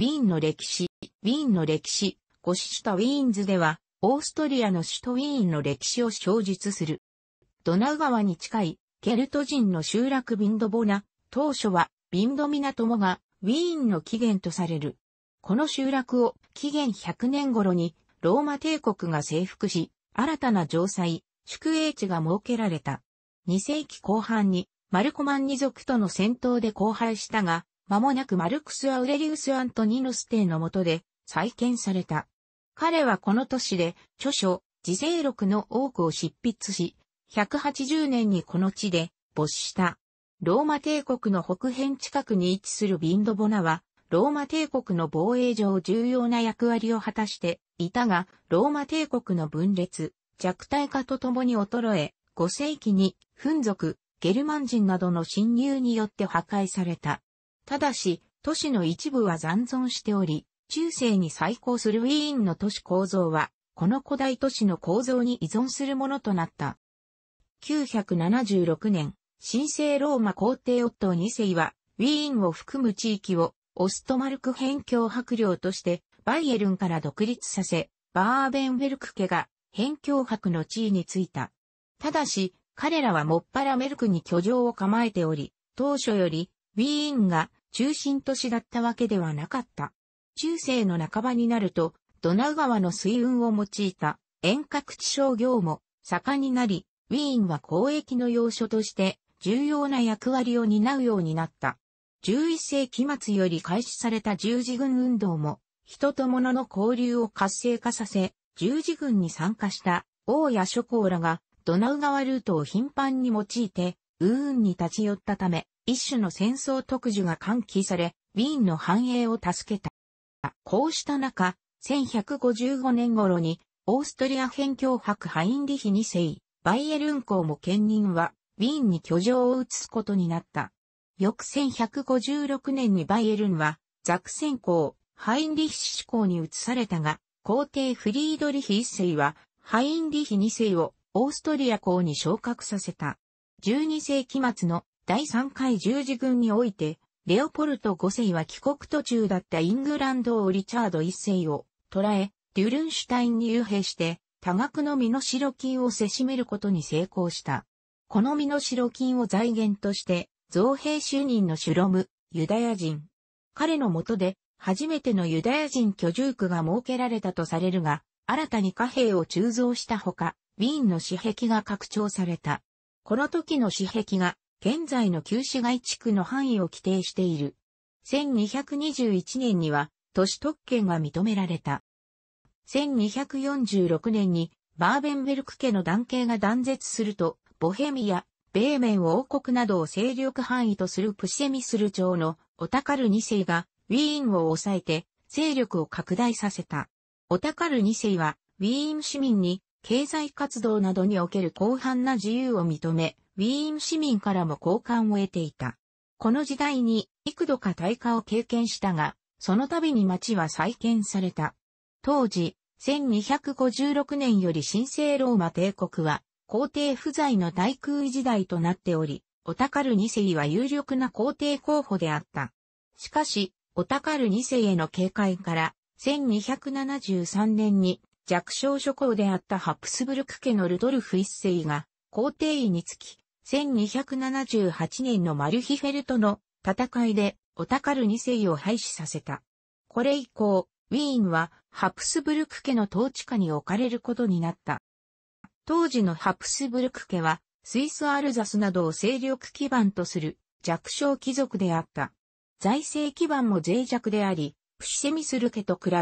ウィーンの歴史、ウィーンの歴史、ゴシシタウィーンズでは、オーストリアの首都ウィーンの歴史を小述する。ドナウ川に近い、ケルト人の集落ビンドボナ、当初は、ビンドミナトもが、ウィーンの起源とされる。この集落を、紀元100年頃に、ローマ帝国が征服し、新たな城塞、宿営地が設けられた。2世紀後半に、マルコマン二族との戦闘で荒廃したが、間もなくマルクス・アウレリウス・アントニヌス帝の下で再建された。彼はこの年で著書、自生録の多くを執筆し、180年にこの地で没した。ローマ帝国の北辺近くに位置するビンドボナは、ローマ帝国の防衛上重要な役割を果たしていたが、ローマ帝国の分裂、弱体化とともに衰え、5世紀に、フン族、ゲルマン人などの侵入によって破壊された。ただし、都市の一部は残存しており、中世に再興するウィーンの都市構造は、この古代都市の構造に依存するものとなった。976年、神聖ローマ皇帝オットー2世は、ウィーンを含む地域を、オストマルク辺境白領として、バイエルンから独立させ、バーベンベルク家が、辺境白の地位についた。ただし、彼らはもっぱらメルクに居城を構えており、当初より、ウィーンが中心都市だったわけではなかった。中世の半ばになると、ドナウ川の水運を用いた遠隔地商業も盛んになり、ウィーンは交易の要所として重要な役割を担うようになった。11世紀末より開始された十字軍運動も、人と物の交流を活性化させ、十字軍に参加した王や諸侯らがドナウ川ルートを頻繁に用いてウーンに立ち寄ったため、一種の戦争特需が喚起され、ウィーンの繁栄を助けた。こうした中、1155年頃に、オーストリア辺境博ハインリヒ2世、バイエルン公も兼任は、ウィーンに居城を移すことになった。翌1156年にバイエルンは、ザクセン公、ハインリヒ氏公に移されたが、皇帝フリードリヒ1世は、ハインリヒ2世をオーストリア公に昇格させた。12世紀末の第3回十字軍において、レオポルト5世は帰国途中だったイングランド王リチャード1世を捕らえ、デュルンシュタインに幽閉して、多額の身代金をせしめることに成功した。この身代金を財源として、造幣就任のシュロム、ユダヤ人。彼のもとで、初めてのユダヤ人居住区が設けられたとされるが、新たに貨幣を鋳造したほか、ウィーンの死壁が拡張された。この時の市壁が、現在の旧市街地区の範囲を規定している。1221年には、都市特権が認められた。1246年に、バーベンベルク家の男系が断絶すると、ボヘミア、ベーメン王国などを勢力範囲とするプシェミスル朝のオタカル2世がウィーンを抑えて勢力を拡大させた。オタカル2世はウィーン市民に経済活動などにおける広範な自由を認め、ウィーン市民からも好感を得ていた。この時代に幾度か大化を経験したが、その度に町は再建された。当時、1256年より神聖ローマ帝国は皇帝不在の大空位時代となっており、オタカル二世は有力な皇帝候補であった。しかし、オタカル二世への警戒から、1273年に弱小諸侯であったハプスブルク家のルドルフ一世が皇帝位につき、1278年のマルヒフェルトの戦いでオタカル二世を廃止させた。これ以降、ウィーンはハプスブルク家の統治下に置かれることになった。当時のハプスブルク家は、スイス・アルザスなどを勢力基盤とする弱小貴族であった。財政基盤も脆弱であり、プシセミスル家と比べ、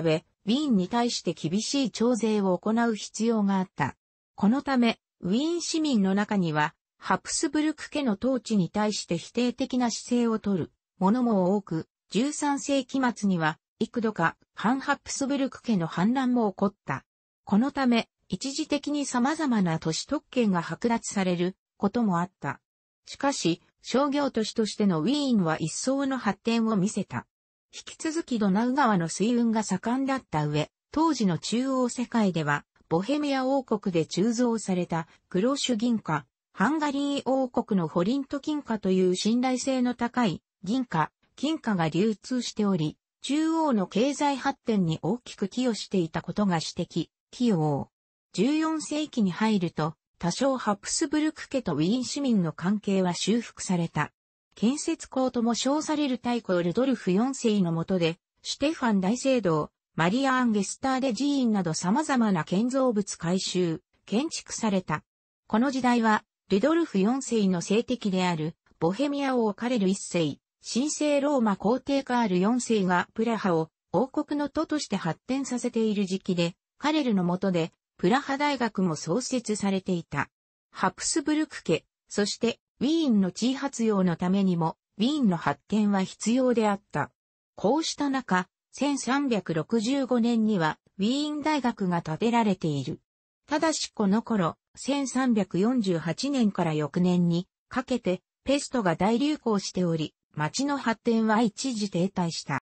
ウィーンに対して厳しい徴税を行う必要があった。このため、ウィーン市民の中には、ハプスブルク家の統治に対して否定的な姿勢をとる者も多く、13世紀末には、幾度か、反ハプスブルク家の反乱も起こった。このため、一時的に様々な都市特権が剥奪されることもあった。しかし、商業都市としてのウィーンは一層の発展を見せた。引き続きドナウ川の水運が盛んだった上、当時の中央世界では、ボヘミア王国で鋳造されたクロシュ銀貨、ハンガリー王国のホリント金貨という信頼性の高い銀貨、金貨が流通しており、中央の経済発展に大きく寄与していたことが指摘、寄与。14世紀に入ると、多少ハプスブルク家とウィーン市民の関係は修復された。建設校とも称される太古ルドルフ4世の下で、シュテファン大聖堂、マリア・アンゲスターで寺院など様々な建造物改修、建築された。この時代は、ルドルフ4世の政敵である、ボヘミア王カレル1世、神聖ローマ皇帝カール4世がプラハを王国の都として発展させている時期で、カレルの下で、プラハ大学も創設されていた。ハプスブルク家、そしてウィーンの地位発揚のためにも、ウィーンの発展は必要であった。こうした中、1365年には、ウィーン大学が建てられている。ただしこの頃、1348年から翌年にかけてペストが大流行しており、町の発展は一時停滞した。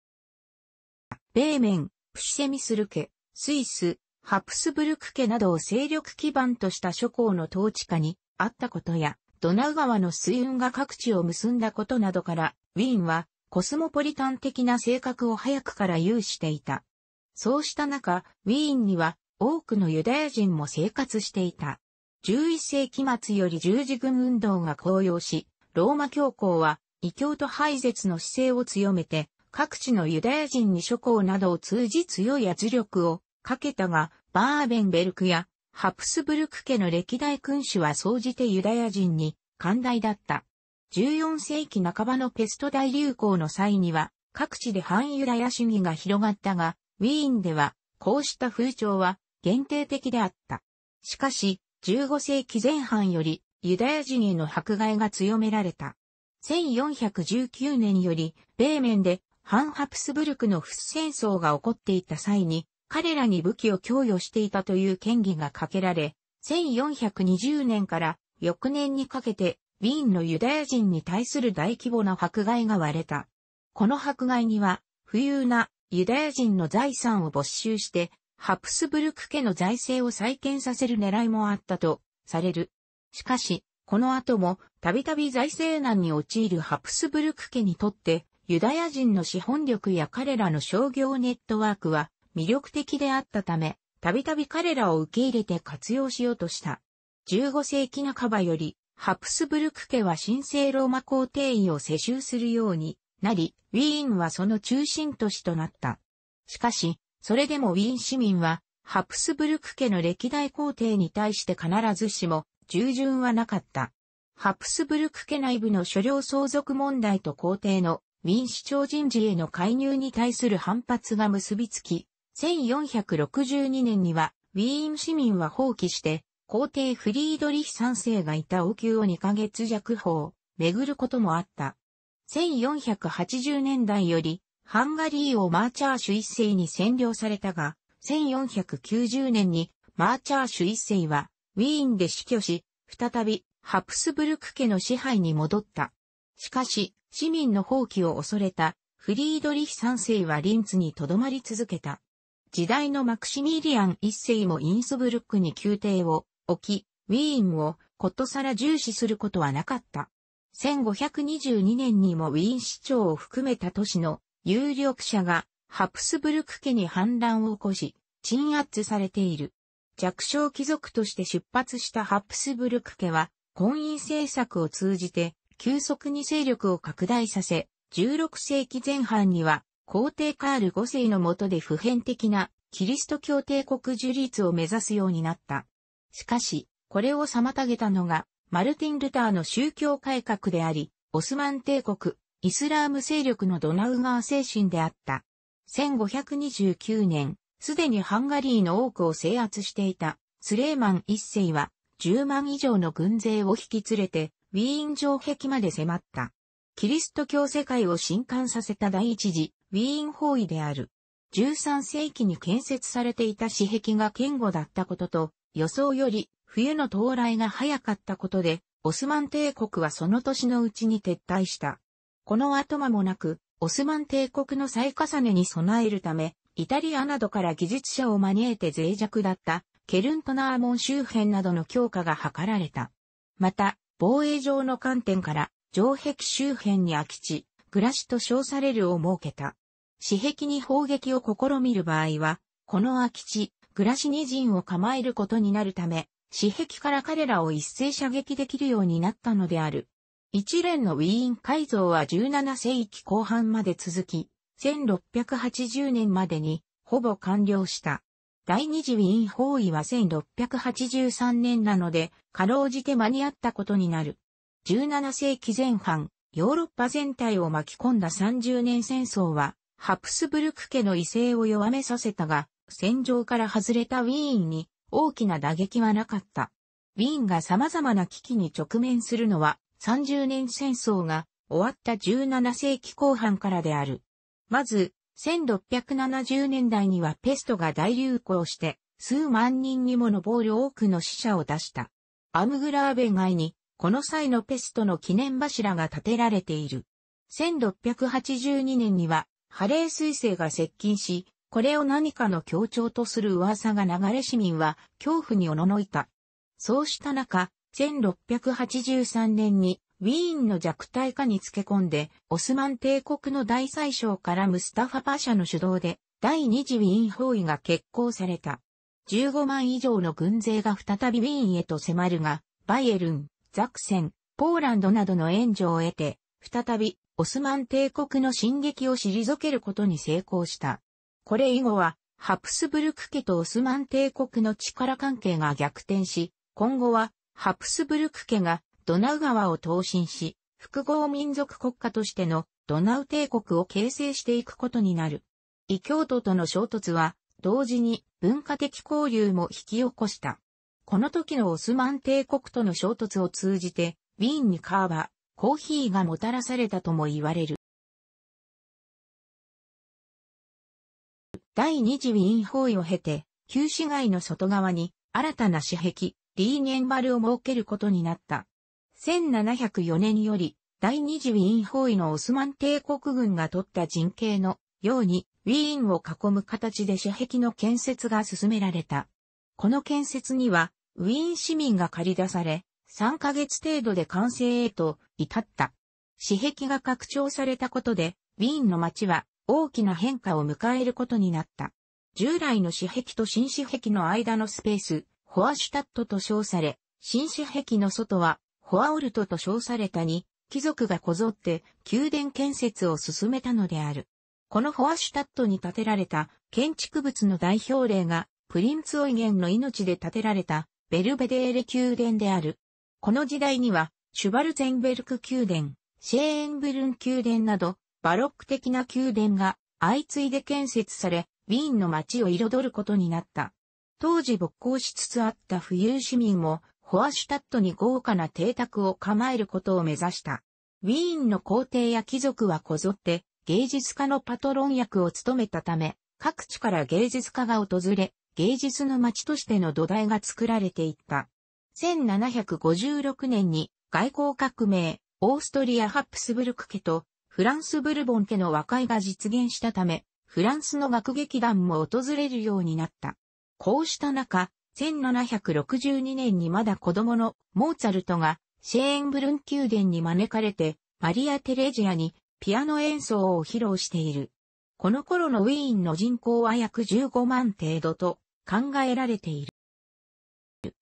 ベーメン、プシセミスル家、スイス、ハプスブルク家などを勢力基盤とした諸侯の統治下にあったことや、ドナウ川の水運が各地を結んだことなどから、ウィーンはコスモポリタン的な性格を早くから有していた。そうした中、ウィーンには多くのユダヤ人も生活していた。11世紀末より十字軍運動が高揚し、ローマ教皇は異教と廃絶の姿勢を強めて、各地のユダヤ人に諸侯などを通じ強い圧力をかけたが、バーベンベルクやハプスブルク家の歴代君主は総じてユダヤ人に寛大だった。14世紀半ばのペスト大流行の際には、各地で反ユダヤ主義が広がったが、ウィーンでは、こうした風潮は限定的であった。しかし、15世紀前半より、ユダヤ人への迫害が強められた。1419年より、米面で、反ハプスブルクの不戦争が起こっていた際に、彼らに武器を供与していたという権威がかけられ、1420年から翌年にかけて、ウィーンのユダヤ人に対する大規模な迫害が割れた。この迫害には、富裕なユダヤ人の財産を没収して、ハプスブルク家の財政を再建させる狙いもあったとされる。しかし、この後も、たびたび財政難に陥るハプスブルク家にとって、ユダヤ人の資本力や彼らの商業ネットワークは、魅力的であったため、たびたび彼らを受け入れて活用しようとした。15世紀半ばより、ハプスブルク家は神聖ローマ皇帝位を世襲するようになり、ウィーンはその中心都市となった。しかし、それでもウィーン市民は、ハプスブルク家の歴代皇帝に対して必ずしも従順はなかった。ハプスブルク家内部の所領相続問題と皇帝のウィーン市長人事への介入に対する反発が結びつき、1462年には、ウィーン市民は放棄して、皇帝フリードリヒ三世がいた王宮を2ヶ月弱法、巡ることもあった。1480年代より、ハンガリーをマーチャーシュ一世に占領されたが、1490年にマーチャーシュ一世はウィーンで死去し、再びハプスブルク家の支配に戻った。しかし、市民の放棄を恐れたフリードリヒ三世はリンツに留まり続けた。時代のマクシミリアン一世もインスブルックに宮廷を置き、ウィーンをことさら重視することはなかった。1522年にもウィーン市長を含めた都市の有力者がハプスブルク家に反乱を起こし、鎮圧されている。弱小貴族として出発したハプスブルク家は、婚姻政策を通じて、急速に勢力を拡大させ、16世紀前半には皇帝カール5世の下で普遍的なキリスト教帝国樹立を目指すようになった。しかし、これを妨げたのが、マルティン・ルターの宗教改革であり、オスマン帝国、イスラーム勢力のドナウ川精神であった。1529年、すでにハンガリーの多くを制圧していたスレーマン一世は10万以上の軍勢を引き連れてウィーン城壁まで迫った。キリスト教世界を震撼させた第一次ウィーン包囲である。13世紀に建設されていた紙壁が堅固だったことと、予想より冬の到来が早かったことで、オスマン帝国はその年のうちに撤退した。この後間もなく、オスマン帝国の再重ねに備えるため、イタリアなどから技術者を招いて脆弱だったケルントナーモン周辺などの強化が図られた。また、防衛上の観点から、城壁周辺に空き地、暮らしと称されるを設けた。死壁に砲撃を試みる場合は、この空き地、暮らしに陣を構えることになるため、死壁から彼らを一斉射撃できるようになったのである。一連のウィーン改造は17世紀後半まで続き、1680年までにほぼ完了した。第二次ウィーン包囲は1683年なので、かろうじて間に合ったことになる。17世紀前半、ヨーロッパ全体を巻き込んだ30年戦争は、ハプスブルク家の威勢を弱めさせたが、戦場から外れたウィーンに大きな打撃はなかった。ウィーンが様々な危機に直面するのは30年戦争が終わった17世紀後半からである。まず、1670年代にはペストが大流行して数万人にも上る多くの死者を出した。アムグラーベ街にこの際のペストの記念柱が建てられている。1682年にはハレー彗星が接近し、これを何かの協調とする噂が流れ市民は恐怖におののいた。そうした中、1683年にウィーンの弱体化につけ込んで、オスマン帝国の大宰相からムスタファパシャの主導で、第二次ウィーン包囲が決行された。15万以上の軍勢が再びウィーンへと迫るが、バイエルン、ザクセン、ポーランドなどの援助を得て、再びオスマン帝国の進撃を退けることに成功した。これ以後は、ハプスブルク家とオスマン帝国の力関係が逆転し、今後は、ハプスブルク家がドナウ川を投進し、複合民族国家としてのドナウ帝国を形成していくことになる。異教徒との衝突は、同時に文化的交流も引き起こした。この時のオスマン帝国との衝突を通じて、ウィーンにカーバ、コーヒーがもたらされたとも言われる。第二次ウィーン包囲を経て、旧市街の外側に新たな私壁、リーゲンバルを設けることになった。1704年より、第二次ウィーン包囲のオスマン帝国軍が取った陣形のように、ウィーンを囲む形で私壁の建設が進められた。この建設には、ウィーン市民が駆り出され、3ヶ月程度で完成へと至った。私壁が拡張されたことで、ウィーンの街は大きな変化を迎えることになった。従来の私壁と新私壁の間のスペース、ホアシュタットと称され、新私壁の外は、ホアオルトと称されたに、貴族がこぞって宮殿建設を進めたのである。このホアシュタットに建てられた建築物の代表例が、プリンツオイゲンの命で建てられたベルベデーレ宮殿である。この時代には、シュバルツェンベルク宮殿、シェーンブルン宮殿など、バロック的な宮殿が相次いで建設され、ウィーンの街を彩ることになった。当時勃興しつつあった富裕市民も、ホアシュタットに豪華な邸宅を構えることを目指した。ウィーンの皇帝や貴族はこぞって、芸術家のパトロン役を務めたため、各地から芸術家が訪れ、芸術の街としての土台が作られていった。1756年に外交革命、オーストリア・ハプスブルク家とフランス・ブルボン家の和解が実現したため、フランスの学劇団も訪れるようになった。こうした中、1762年にまだ子供のモーツァルトがシェーンブルン宮殿に招かれて、マリア・テレジアにピアノ演奏を披露している。この頃のウィーンの人口は約15万程度と考えられている。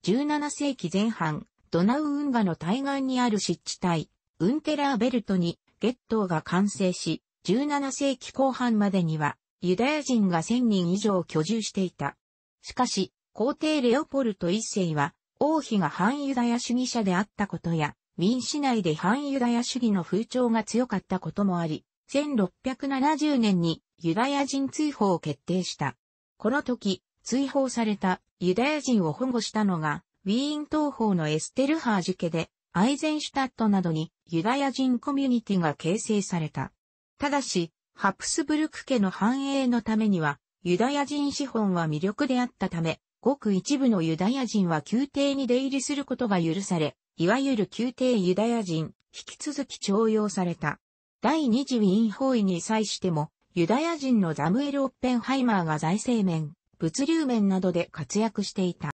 17世紀前半、ドナウ運河の対岸にある湿地帯、ウンテラーベルトにゲットーが完成し、17世紀後半までにはユダヤ人が1000人以上居住していた。しかし、皇帝レオポルト一世は、王妃が反ユダヤ主義者であったことや、ウィン市内で反ユダヤ主義の風潮が強かったこともあり、1670年にユダヤ人追放を決定した。この時、追放されたユダヤ人を保護したのが、ウィーン東方のエステルハージ家で、アイゼンシュタットなどにユダヤ人コミュニティが形成された。ただし、ハプスブルク家の繁栄のためには、ユダヤ人資本は魅力であったため、ごく一部のユダヤ人は宮廷に出入りすることが許され、いわゆる宮廷ユダヤ人、引き続き徴用された。第二次ウィーン包囲に際しても、ユダヤ人のザムエル・オッペンハイマーが財政面、物流面などで活躍していた。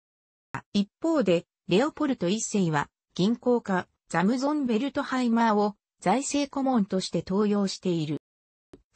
一方で、レオポルト一世は、銀行家、ザムゾン・ベルトハイマーを財政顧問として登用している。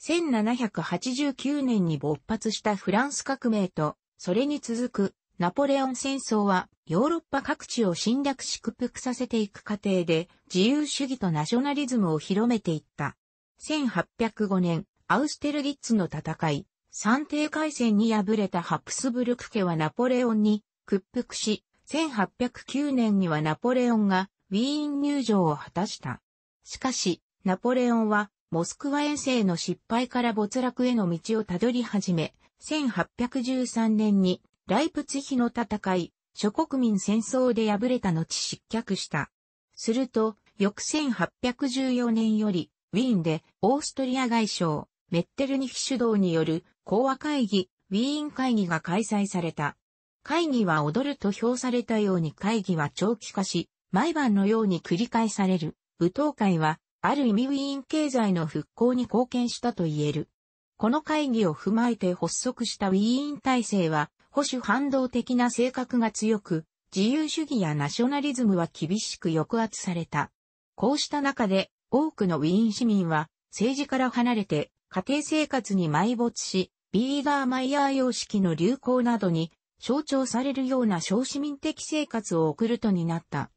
1789年に勃発したフランス革命と、それに続くナポレオン戦争はヨーロッパ各地を侵略し屈服させていく過程で自由主義とナショナリズムを広めていった。1805年、アウステルギッツの戦い、三帝海戦に敗れたハプスブルク家はナポレオンに屈服し、1809年にはナポレオンがウィーン入場を果たした。しかし、ナポレオンはモスクワ遠征の失敗から没落への道をたどり始め、1813年にライプツヒの戦い、諸国民戦争で敗れた後失脚した。すると、翌1814年より、ウィーンでオーストリア外相、メッテルニヒ主導による講和会議、ウィーン会議が開催された。会議は踊ると評されたように会議は長期化し、毎晩のように繰り返される。舞踏会は、ある意味ウィーン経済の復興に貢献したと言える。この会議を踏まえて発足したウィーン体制は、保守反動的な性格が強く、自由主義やナショナリズムは厳しく抑圧された。こうした中で、多くのウィーン市民は、政治から離れて、家庭生活に埋没し、ビーダーマイヤー様式の流行などに象徴されるような小市民的生活を送るとになった。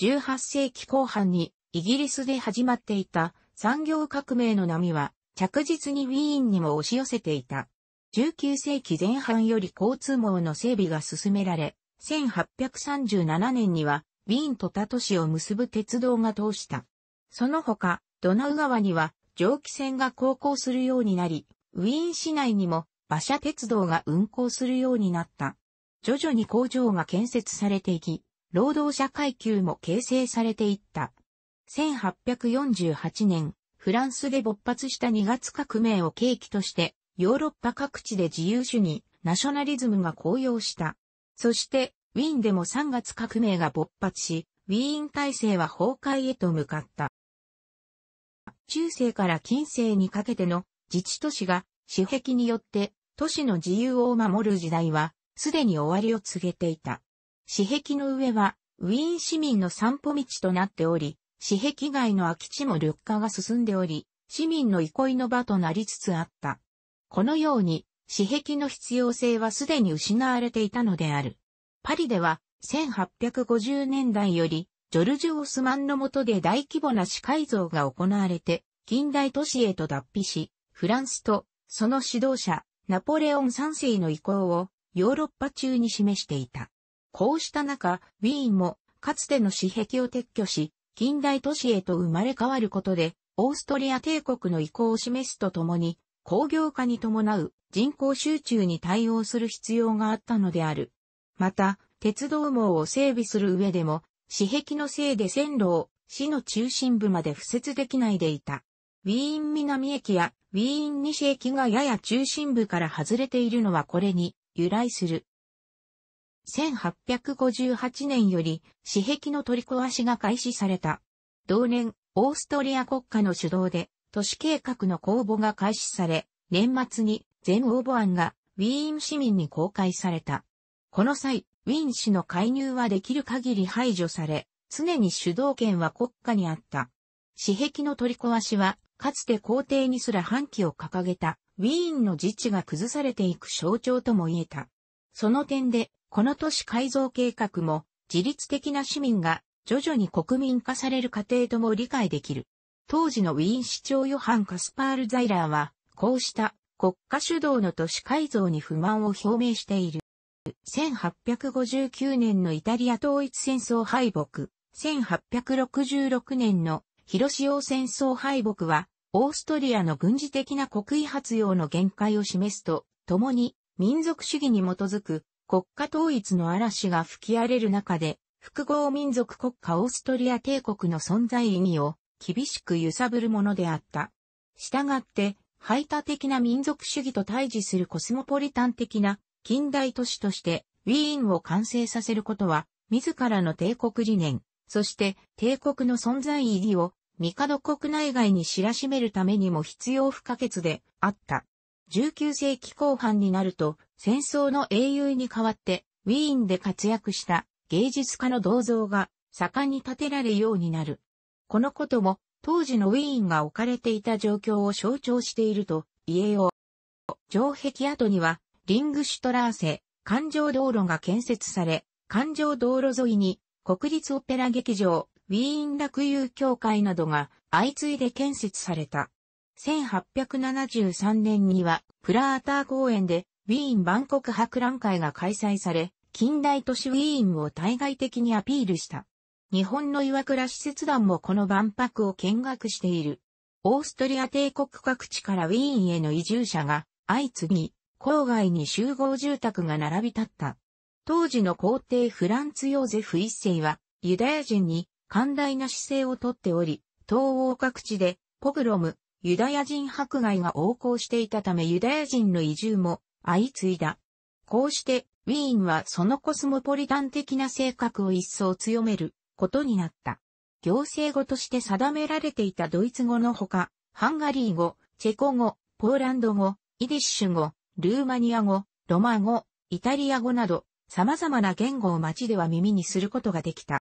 18世紀後半にイギリスで始まっていた産業革命の波は着実にウィーンにも押し寄せていた。19世紀前半より交通網の整備が進められ、1837年にはウィーンと他都市を結ぶ鉄道が通した。その他、ドナウ川には蒸気船が航行するようになり、ウィーン市内にも馬車鉄道が運行するようになった。徐々に工場が建設されていき、労働者階級も形成されていった。1848年、フランスで勃発した2月革命を契機として、ヨーロッパ各地で自由主義、ナショナリズムが高揚した。そして、ウィーンでも3月革命が勃発し、ウィーン体制は崩壊へと向かった。中世から近世にかけての自治都市が、私壁によって都市の自由を守る時代は、すでに終わりを告げていた。私壁の上は、ウィーン市民の散歩道となっており、私壁外の空き地も緑化が進んでおり、市民の憩いの場となりつつあった。このように、私壁の必要性はすでに失われていたのである。パリでは、1850年代より、ジョルジュ・オスマンの下で大規模な市改造が行われて、近代都市へと脱皮し、フランスとその指導者、ナポレオン3世の意向をヨーロッパ中に示していた。こうした中、ウィーンもかつての私壁を撤去し、近代都市へと生まれ変わることで、オーストリア帝国の意向を示すとともに、工業化に伴う人口集中に対応する必要があったのである。また、鉄道網を整備する上でも、死壁のせいで線路を市の中心部まで敷設できないでいた。ウィーン南駅やウィーン西駅がやや中心部から外れているのはこれに由来する。1858年より、死壁の取り壊しが開始された。同年、オーストリア国家の主導で、都市計画の公募が開始され、年末に全応募案がウィーン市民に公開された。この際、ウィン氏の介入はできる限り排除され、常に主導権は国家にあった。私壁の取り壊しは、かつて皇帝にすら反旗を掲げた、ウィーンの自治が崩されていく象徴とも言えた。その点で、この都市改造計画も、自律的な市民が徐々に国民化される過程とも理解できる。当時のウィーン市長ヨハン・カスパール・ザイラーは、こうした国家主導の都市改造に不満を表明している。1859年のイタリア統一戦争敗北、1866年の広島戦争敗北は、オーストリアの軍事的な国威発揚の限界を示すと、共に民族主義に基づく国家統一の嵐が吹き荒れる中で、複合民族国家オーストリア帝国の存在意義を厳しく揺さぶるものであった。したがって、排他的な民族主義と対峙するコスモポリタン的な近代都市としてウィーンを完成させることは、自らの帝国理念、そして帝国の存在意義を、帝国内外に知らしめるためにも必要不可欠であった。19世紀後半になると、戦争の英雄に代わって、ウィーンで活躍した芸術家の銅像が盛んに建てられるようになる。このことも、当時のウィーンが置かれていた状況を象徴していると言えよう。城壁跡には、リングシュトラーセ、環状道路が建設され、環状道路沿いに国立オペラ劇場、ウィーン楽友協会などが相次いで建設された。1873年にはプラーター公園でウィーン万国博覧会が開催され、近代都市ウィーンを対外的にアピールした。日本の岩倉使節団もこの万博を見学している。オーストリア帝国各地からウィーンへの移住者が相次ぎ、郊外に集合住宅が並び立った。当時の皇帝フランツ・ヨーゼフ一世は、ユダヤ人に寛大な姿勢をとっており、東欧各地で、ポグロム、ユダヤ人迫害が横行していたためユダヤ人の移住も相次いだ。こうして、ウィーンはそのコスモポリタン的な性格を一層強めることになった。行政語として定められていたドイツ語のほか、ハンガリー語、チェコ語、ポーランド語、イディッシュ語、ルーマニア語、ロマ語、イタリア語など、様々な言語を街では耳にすることができた。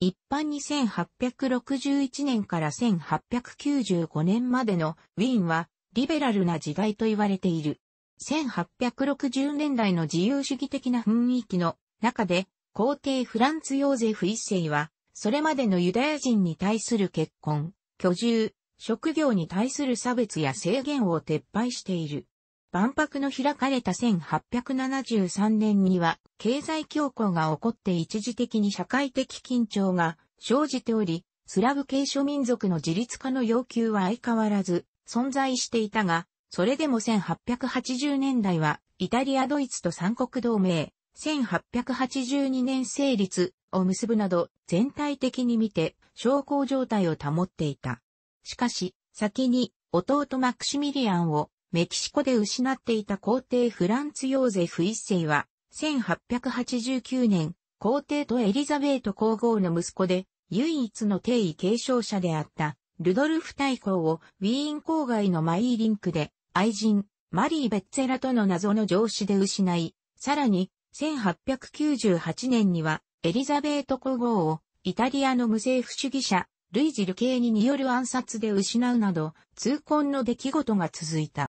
一般に1861年から1895年までのウィーンはリベラルな時代と言われている。1860年代の自由主義的な雰囲気の中で皇帝フランツ・ヨーゼフ一世はそれまでのユダヤ人に対する結婚、居住、職業に対する差別や制限を撤廃している。万博の開かれた1873年には、経済恐慌が起こって一時的に社会的緊張が生じており、スラブ系諸民族の自立化の要求は相変わらず存在していたが、それでも1880年代は、イタリア・ドイツと三国同盟、1882年成立を結ぶなど、全体的に見て、昇降状態を保っていた。しかし、先に、弟マクシミリアンをメキシコで失っていた皇帝フランツ・ヨーゼフ一世は、1889年、皇帝とエリザベート皇后の息子で、唯一の帝位継承者であった、ルドルフ大公をウィーン郊外のマイーリンクで、愛人、マリー・ベッツェラとの謎の上司で失い、さらに、1898年には、エリザベート皇后を、イタリアの無政府主義者、ルイジ・ルケーニによる暗殺で失うなど、痛恨の出来事が続いた。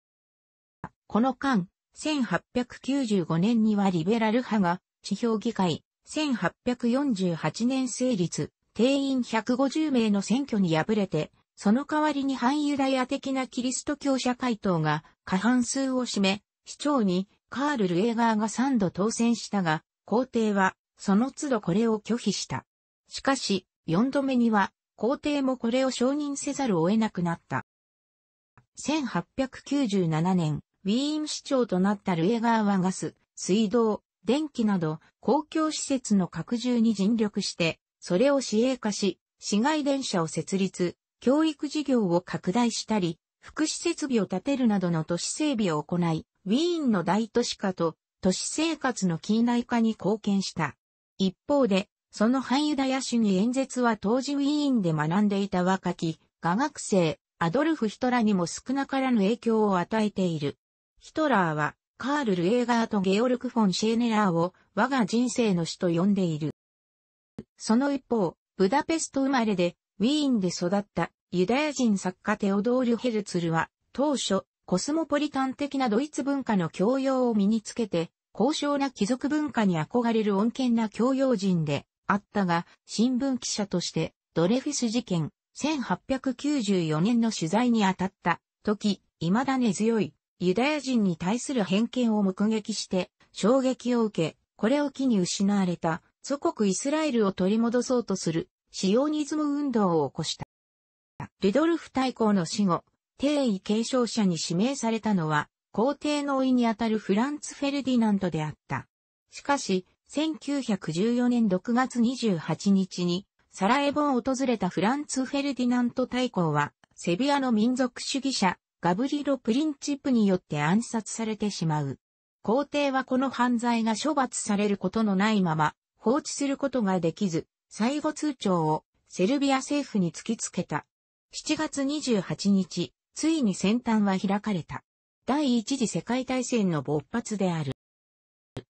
この間、1895年にはリベラル派が、地表議会、1848年成立、定員150名の選挙に敗れて、その代わりに反ユダヤ的なキリスト教社会党が過半数を占め、市長にカール・ルエーガーが3度当選したが、皇帝はその都度これを拒否した。しかし、4度目には皇帝もこれを承認せざるを得なくなった。1897年、ウィーン市長となったルエガーはガス、水道、電気など公共施設の拡充に尽力して、それを市営化し、市街電車を設立、教育事業を拡大したり、福祉設備を建てるなどの都市整備を行い、ウィーンの大都市化と都市生活の近代化に貢献した。一方で、そのンユダヤ主義演説は当時ウィーンで学んでいた若き、画学生、アドルフ・ヒトラにも少なからぬ影響を与えている。ヒトラーは、カール・ルエーガーとゲオルク・フォン・シェーネラーを我が人生の死と呼んでいる。その一方、ブダペスト生まれで、ウィーンで育ったユダヤ人作家テオドール・ヘルツルは、当初、コスモポリタン的なドイツ文化の教養を身につけて、高尚な貴族文化に憧れる穏健な教養人であったが、新聞記者として、ドレフィス事件、1894年の取材に当たった時、未だ根強いユダヤ人に対する偏見を目撃して衝撃を受け、これを機に失われた祖国イスラエルを取り戻そうとするシオニズム運動を起こした。ルドルフ大公の死後、帝位継承者に指名されたのは皇帝の位にあたるフランツ・フェルディナントであった。しかし、1914年6月28日にサラエボを訪れたフランツ・フェルディナント大公はセビアの民族主義者ガブリロ・プリンチップによって暗殺されてしまう。皇帝はこの犯罪が処罰されることのないまま、放置することができず、最後通帳をセルビア政府に突きつけた。7月28日、ついに先端は開かれた。第一次世界大戦の勃発である。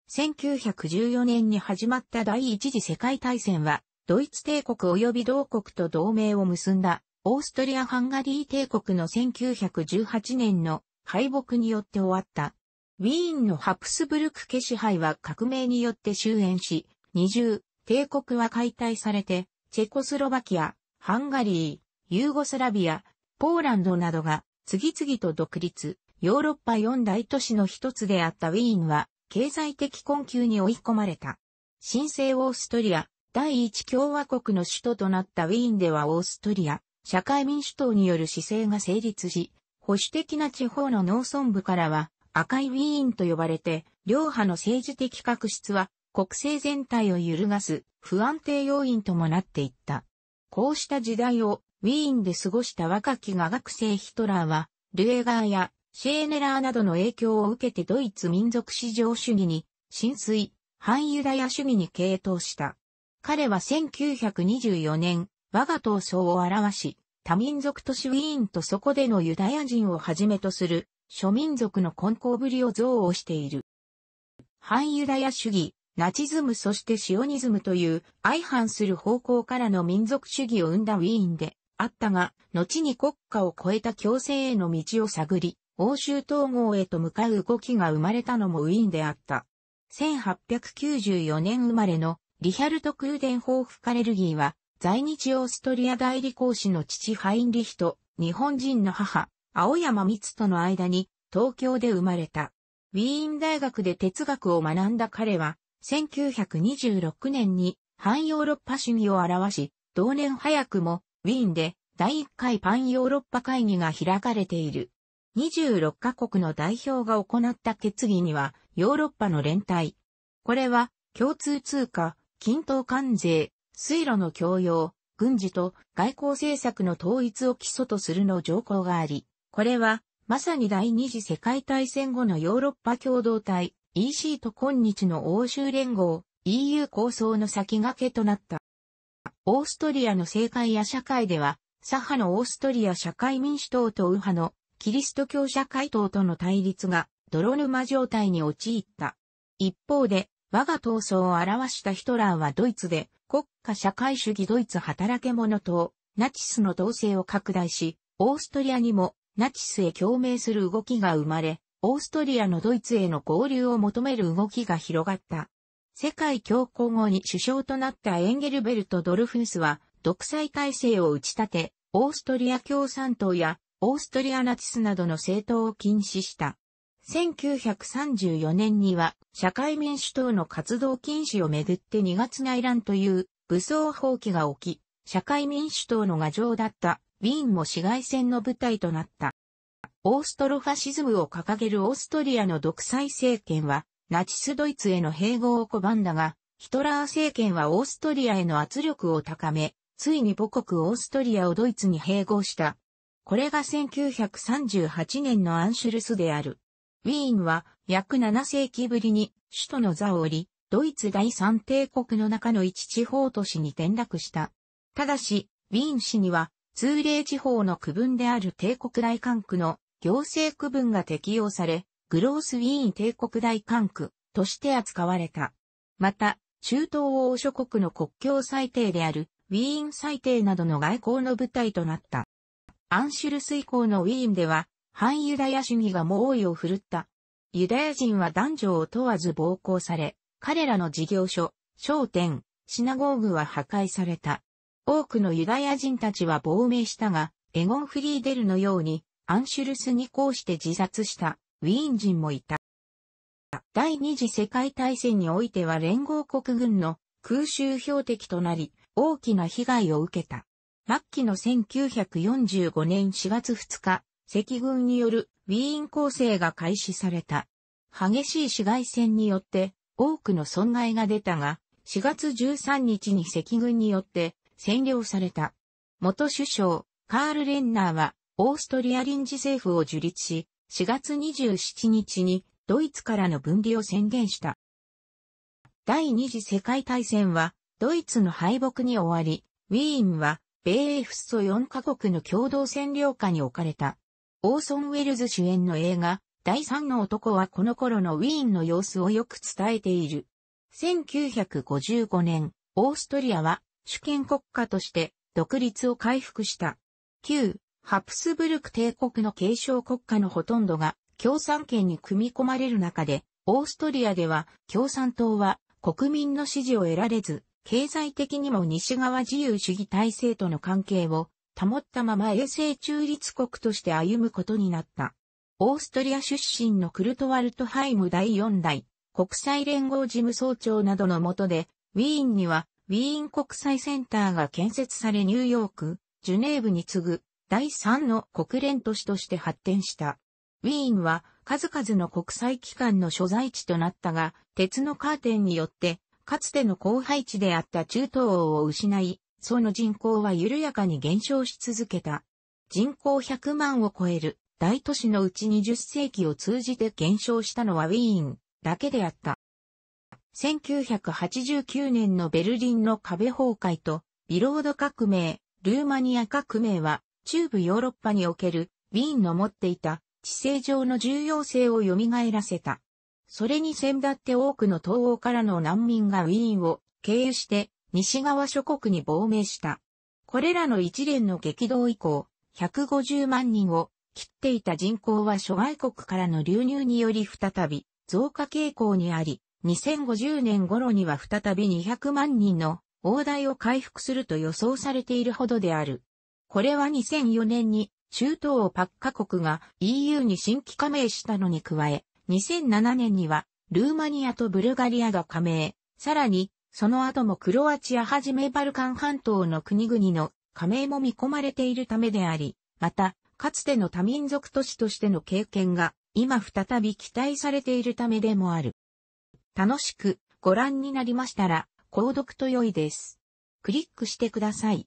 1914年に始まった第一次世界大戦は、ドイツ帝国及び同国と同盟を結んだオーストリア・ハンガリー帝国の1918年の敗北によって終わった。ウィーンのハプスブルク家支配は革命によって終焉し、二重、帝国は解体されて、チェコスロバキア、ハンガリー、ユーゴスラビア、ポーランドなどが次々と独立、ヨーロッパ四大都市の一つであったウィーンは経済的困窮に追い込まれた。新生オーストリア、第一共和国の首都となったウィーンではオーストリア、社会民主党による姿勢が成立し、保守的な地方の農村部からは赤いウィーンと呼ばれて、両派の政治的確執は国政全体を揺るがす不安定要因ともなっていった。こうした時代をウィーンで過ごした若き画学生ヒトラーは、ルエガーやシェーネラーなどの影響を受けてドイツ民族至上主義に浸水、反ユダヤ主義に傾倒した。彼は1924年、我が闘争を表し、多民族都市ウィーンとそこでのユダヤ人をはじめとする諸民族の根高ぶりを憎悪している。反ユダヤ主義、ナチズムそしてシオニズムという相反する方向からの民族主義を生んだウィーンであったが、後に国家を超えた共生への道を探り、欧州統合へと向かう動きが生まれたのもウィーンであった。1894年生まれのリヒャルト・クーデンホーフ・カレルギーは在日オーストリア代理講師の父ハインリヒと日本人の母、青山光との間に東京で生まれた。ウィーン大学で哲学を学んだ彼は、1926年に反ヨーロッパ主義を表し、同年早くもウィーンで第1回パンヨーロッパ会議が開かれている。26カ国の代表が行った決議には、ヨーロッパの連帯。これは、共通通貨、均等関税、水路の共用、軍事と外交政策の統一を基礎とするの条項があり、これは、まさに第二次世界大戦後のヨーロッパ共同体 EC と今日の欧州連合 EU 構想の先駆けとなった。オーストリアの政界や社会では、左派のオーストリア社会民主党と右派のキリスト教社会党との対立が泥沼状態に陥った。一方で、我が闘争を表したヒトラーはドイツで国家社会主義ドイツ働け者党、ナチスの統制を拡大し、オーストリアにもナチスへ共鳴する動きが生まれ、オーストリアのドイツへの合流を求める動きが広がった。世界恐慌後に首相となったエンゲルベルト・ドルフンスは、独裁体制を打ち立て、オーストリア共産党やオーストリアナチスなどの政党を禁止した。1934年には社会民主党の活動禁止をめぐって2月内乱という武装放棄が起き、社会民主党の牙城だったウィーンも市街戦の舞台となった。オーストロファシズムを掲げるオーストリアの独裁政権はナチスドイツへの併合を拒んだが、ヒトラー政権はオーストリアへの圧力を高め、ついに母国オーストリアをドイツに併合した。これが1938年のアンシュルスである。ウィーンは約7世紀ぶりに首都の座を降り、ドイツ第三帝国の中の一地方都市に転落した。ただし、ウィーン市には通例地方の区分である帝国大管区の行政区分が適用され、グロースウィーン帝国大管区として扱われた。また、中東欧諸国の国境最低であるウィーン最低などの外交の舞台となった。アンシュルス以降のウィーンでは、反ユダヤ主義が猛威を振るった。ユダヤ人は男女を問わず暴行され、彼らの事業所、商店、シナゴーグは破壊された。多くのユダヤ人たちは亡命したが、エゴン・フリーデルのように、アンシュルスにこうして自殺したウィーン人もいた。第二次世界大戦においては連合国軍の空襲標的となり、大きな被害を受けた。末期の1945年4月2日、赤軍によるウィーン攻勢が開始された。激しい市街戦によって多くの損害が出たが、4月13日に赤軍によって占領された。元首相、カール・レンナーは、オーストリア臨時政府を樹立し、4月27日にドイツからの分離を宣言した。第二次世界大戦は、ドイツの敗北に終わり、ウィーンは、米英スと4カ国の共同占領下に置かれた。オーソン・ウェルズ主演の映画、第三の男はこの頃のウィーンの様子をよく伝えている。1955年、オーストリアは主権国家として独立を回復した。旧、ハプスブルク帝国の継承国家のほとんどが共産権に組み込まれる中で、オーストリアでは共産党は国民の支持を得られず、経済的にも西側自由主義体制との関係を保ったまま衛星中立国として歩むことになった。オーストリア出身のクルトワルトハイム第4代、国際連合事務総長などの下で、ウィーンには、ウィーン国際センターが建設されニューヨーク、ジュネーブに次ぐ、第3の国連都市として発展した。ウィーンは、数々の国際機関の所在地となったが、鉄のカーテンによって、かつての後輩地であった中東欧を失い、その人口は緩やかに減少し続けた。人口100万を超える大都市のうち20世紀を通じて減少したのはウィーンだけであった。1989年のベルリンの壁崩壊とビロード革命、ルーマニア革命は中部ヨーロッパにおけるウィーンの持っていた地政上の重要性を蘇らせた。それに先立って多くの東欧からの難民がウィーンを経由して西側諸国に亡命した。これらの一連の激動以降、150万人を切っていた人口は諸外国からの流入により再び増加傾向にあり、2050年頃には再び200万人の大台を回復すると予想されているほどである。これは2004年に中東をパッカ国が EU に新規加盟したのに加え、2007年にはルーマニアとブルガリアが加盟、さらにその後もクロアチアはじめバルカン半島の国々の加盟も見込まれているためであり、また、かつての多民族都市としての経験が、今再び期待されているためでもある。楽しくご覧になりましたら、購読と良いです。クリックしてください。